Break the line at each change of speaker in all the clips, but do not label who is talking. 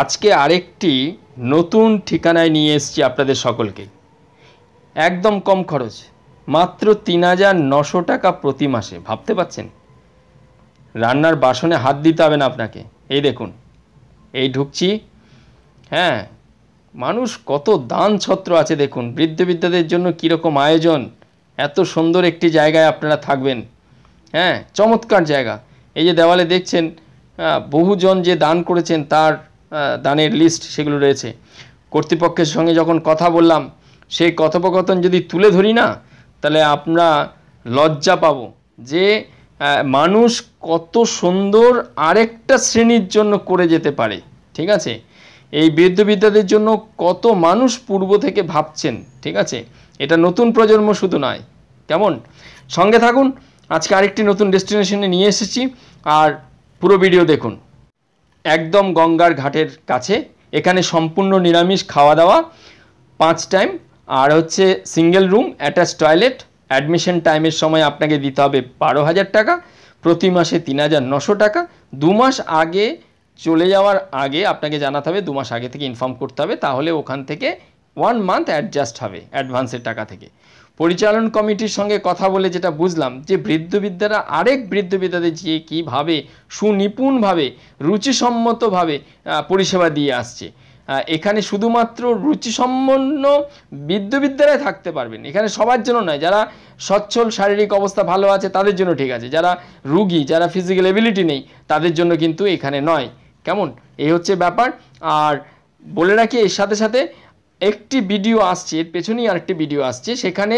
আজকে আরেকটি নতুন ঠিকানায় নিয়ে এসছি আপনাদের সকলকে একদম কম খরচ মাত্র তিন হাজার নশো টাকা প্রতি মাসে ভাবতে পাচ্ছেন রান্নার বাসনে হাত দিতে হবে না আপনাকে এই দেখুন এই ঢুকছি হ্যাঁ মানুষ কত দান ছত্র আছে দেখুন বৃদ্ধ বৃদ্ধাদের জন্য কীরকম আয়োজন এত সুন্দর একটি জায়গায় আপনারা থাকবেন হ্যাঁ চমৎকার জায়গা এই যে দেওয়ালে দেখছেন বহুজন যে দান করেছেন তার দানের লিস্ট সেগুলো রয়েছে কর্তৃপক্ষের সঙ্গে যখন কথা বললাম সেই কথোপকথন যদি তুলে ধরি না তাহলে আমরা লজ্জা পাব যে মানুষ কত সুন্দর আরেকটা শ্রেণীর জন্য করে যেতে পারে ঠিক আছে এই বৃদ্ধবিদ্যাদের জন্য কত মানুষ পূর্ব থেকে ভাবছেন ঠিক আছে এটা নতুন প্রজন্ম শুধু নয় কেমন সঙ্গে থাকুন আজকে আরেকটি নতুন ডেস্টিনেশনে নিয়ে এসেছি আর পুরো ভিডিও দেখুন একদম গঙ্গার ঘাটের কাছে এখানে সম্পূর্ণ নিরামিষ খাওয়া দাওয়া পাঁচ টাইম আর হচ্ছে single room attach toilet admission টাইমের সময় আপনাকে দিতে হবে বারো হাজার টাকা প্রতি মাসে তিন হাজার নশো টাকা দু মাস আগে চলে যাওয়ার আগে আপনাকে জানাতে হবে দু মাস আগে থেকে ইনফর্ম করতে হবে তাহলে ওখান থেকে ওয়ান মান্থ অ্যাডজাস্ট হবে অ্যাডভান্সের টাকা থেকে পরিচালন কমিটির সঙ্গে কথা বলে যেটা বুঝলাম যে বৃদ্ধবিদ্যারা আরেক বৃদ্ধবিদ্যাদের যে কীভাবে সুনিপুণভাবে রুচিসম্মতভাবে পরিষেবা দিয়ে আসছে এখানে শুধুমাত্র রুচিসম্পন্ন বৃদ্ধবিদ্যারাই থাকতে পারবেন এখানে সবার জন্য নয় যারা সচ্ছল শারীরিক অবস্থা ভালো আছে তাদের জন্য ঠিক আছে যারা রুগী যারা ফিজিক্যাল এবিলিটি নেই তাদের জন্য কিন্তু এখানে নয় কেমন এই হচ্ছে ব্যাপার আর বলে রাখি এর সাথে সাথে একটি ভিডিও আসছে এর পেছনেই আরেকটি ভিডিও আসছে সেখানে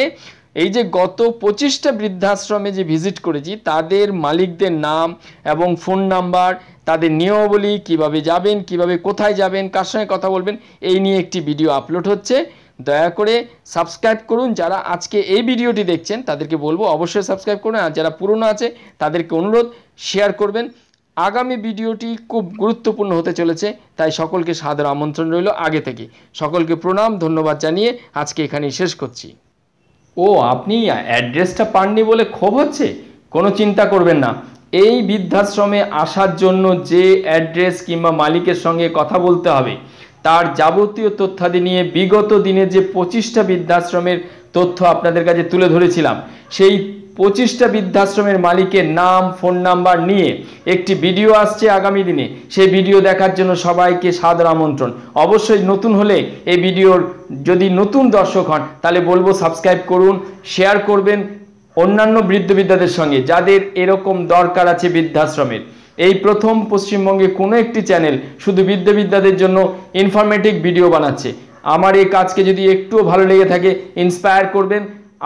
এই যে গত পঁচিশটা বৃদ্ধাশ্রমে যে ভিজিট করেছি তাদের মালিকদের নাম এবং ফোন নাম্বার তাদের নিয়মাবলী কিভাবে যাবেন কিভাবে কোথায় যাবেন কার সঙ্গে কথা বলবেন এই নিয়ে একটি ভিডিও আপলোড হচ্ছে দয়া করে সাবস্ক্রাইব করুন যারা আজকে এই ভিডিওটি দেখছেন তাদেরকে বলবো অবশ্যই সাবস্ক্রাইব করুন আর যারা পুরনো আছে তাদেরকে অনুরোধ শেয়ার করবেন আগামী ভিডিওটি খুব গুরুত্বপূর্ণ হতে চলেছে তাই সকলকে সাদর আমন্ত্রণ রইল আগে থেকে সকলকে প্রণাম ধন্যবাদ জানিয়ে আজকে এখানেই শেষ করছি ও আপনি অ্যাড্রেসটা পাননি বলে ক্ষোভ হচ্ছে কোনো চিন্তা করবেন না এই বৃদ্ধাশ্রমে আসার জন্য যে অ্যাড্রেস কিংবা মালিকের সঙ্গে কথা বলতে হবে তার যাবতীয় তথ্যাদি নিয়ে বিগত দিনে যে পঁচিশটা বৃদ্ধাশ্রমের তথ্য আপনাদের কাছে তুলে ধরেছিলাম সেই পঁচিশটা বৃদ্ধাশ্রমের মালিকের নাম ফোন নাম্বার নিয়ে একটি ভিডিও আসছে আগামী দিনে সেই ভিডিও দেখার জন্য সবাইকে সাদর আমন্ত্রণ অবশ্যই নতুন হলে এই ভিডিওর যদি নতুন দর্শক হন তাহলে বলবো সাবস্ক্রাইব করুন শেয়ার করবেন অন্যান্য বৃদ্ধ বৃদ্ধবিদ্যাদের সঙ্গে যাদের এরকম দরকার আছে বৃদ্ধাশ্রমের এই প্রথম পশ্চিমবঙ্গে কোনো একটি চ্যানেল শুধু বৃদ্ধ বিদ্যাদের জন্য ইনফরমেটিভ ভিডিও বানাচ্ছে আমার এই কাজকে যদি একটুও ভালো লেগে থাকে ইন্সপায়ার করবেন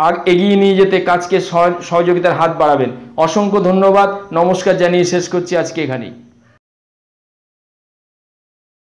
আর এগিয়ে নিয়ে যেতে কাজকে সহযোগিতার হাত বাড়াবেন অসংখ্য ধন্যবাদ নমস্কার জানিয়ে শেষ করছি আজকে এখানেই